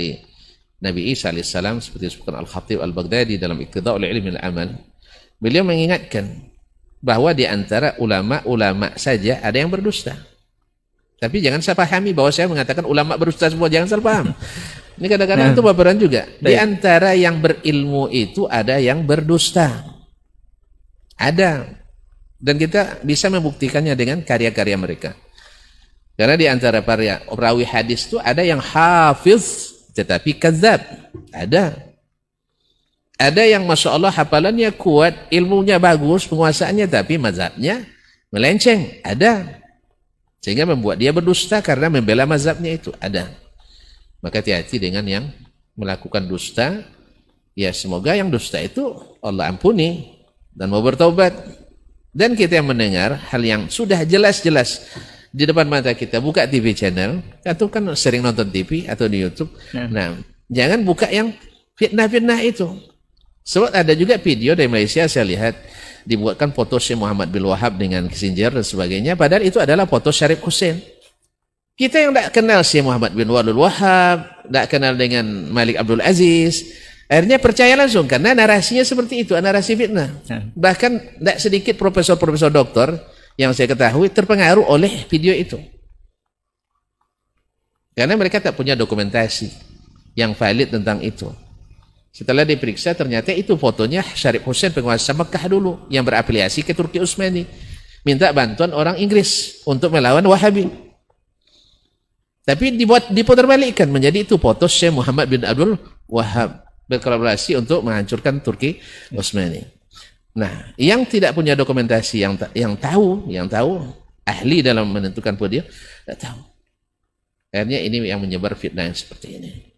seperti Nabi Isa alaihissalam seperti disebutkan Al-Khatib Al-Baghdadi dalam Iqtida oleh ilmi al-amal beliau mengingatkan bahwa di antara ulama-ulama saja ada yang berdusta tapi jangan saya pahami bahwa saya mengatakan ulama berdusta semua jangan salah paham ini kadang-kadang nah. itu baperan juga di antara yang berilmu itu ada yang berdusta ada dan kita bisa membuktikannya dengan karya-karya mereka karena di antara para rawi hadis itu ada yang hafiz tetapi kazab ada. Ada yang Masya Allah hafalannya kuat, ilmunya bagus, penguasaannya, tapi mazhabnya melenceng. Ada. Sehingga membuat dia berdusta karena membela mazhabnya itu. Ada. Maka hati-hati dengan yang melakukan dusta. Ya semoga yang dusta itu Allah ampuni dan mau bertobat. Dan kita yang mendengar hal yang sudah jelas-jelas di depan mata kita buka TV channel atau kan sering nonton TV atau di YouTube ya. nah jangan buka yang fitnah-fitnah itu sebab ada juga video dari Malaysia saya lihat dibuatkan foto Syekh Muhammad bin Wahab dengan Kissinger dan sebagainya padahal itu adalah foto Syarif Hussein kita yang tidak kenal Syekh Muhammad bin Walul Wahab tidak kenal dengan Malik Abdul Aziz Akhirnya percaya langsung karena narasinya seperti itu, narasi fitnah. Ya. Bahkan tidak sedikit profesor-profesor doktor yang saya ketahui terpengaruh oleh video itu. Karena mereka tak punya dokumentasi yang valid tentang itu. Setelah diperiksa ternyata itu fotonya Syarif Hussein penguasa Mekah dulu yang berafiliasi ke Turki Utsmani minta bantuan orang Inggris untuk melawan Wahabi. Tapi dibuat diputarbalikkan menjadi itu foto Syekh Muhammad bin Abdul Wahab berkolaborasi untuk menghancurkan Turki Utsmani. Nah, yang tidak punya dokumentasi yang yang tahu, yang tahu ahli dalam menentukan podium, tidak tahu. Akhirnya ini yang menyebar fitnah yang seperti ini.